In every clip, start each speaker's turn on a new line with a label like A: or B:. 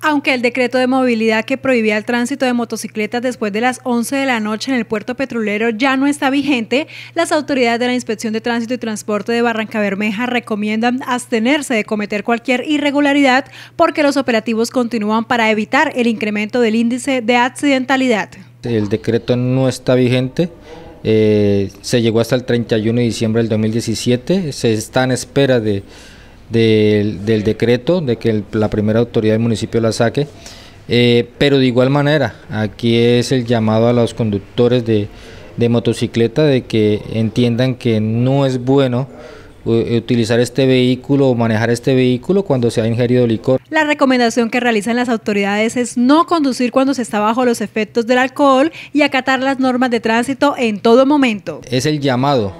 A: Aunque el decreto de movilidad que prohibía el tránsito de motocicletas después de las 11 de la noche en el puerto petrolero ya no está vigente, las autoridades de la Inspección de Tránsito y Transporte de Barranca Bermeja recomiendan abstenerse de cometer cualquier irregularidad porque los operativos continúan para evitar el incremento del índice de accidentalidad.
B: El decreto no está vigente. Eh, se llegó hasta el 31 de diciembre del 2017. Se está en espera de del, decreto de que la primera autoridad del municipio la saque. Eh, pero de igual manera, aquí es el llamado a los conductores de, de motocicleta de que entiendan que no es bueno eh, utilizar este vehículo o manejar este vehículo cuando se ha ingerido licor.
A: La recomendación que realizan las autoridades es no conducir cuando se está bajo los efectos del alcohol y acatar las normas de tránsito en todo momento.
B: Es el llamado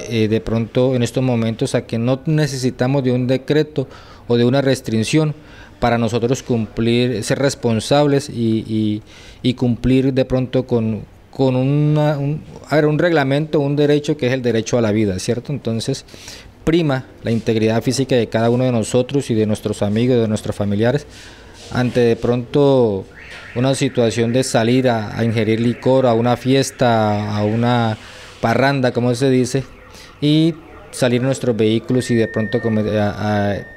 B: eh, eh, de pronto en estos momentos a que no necesitamos de un decreto o de una restricción para nosotros cumplir, ser responsables y, cumplir de pronto con, con un, un reglamento, un derecho que es el derecho a la vida, ¿cierto? Entonces, prima la integridad física de cada uno de nosotros y de nuestros amigos, de nuestros familiares, ante de pronto una situación de salir a ingerir licor, a una fiesta, a una parranda, como se dice, y salir nuestros vehículos y de pronto cometer,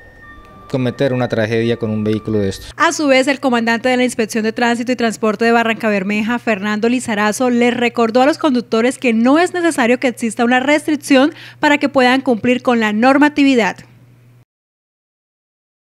B: una tragedia con un vehículo de estos.
A: A su vez, el comandante de la Inspección de Tránsito y Transporte de Barranca Bermeja, Fernando Lizarazo, le recordó a los conductores que no es necesario que exista una restricción para que puedan cumplir con la normatividad.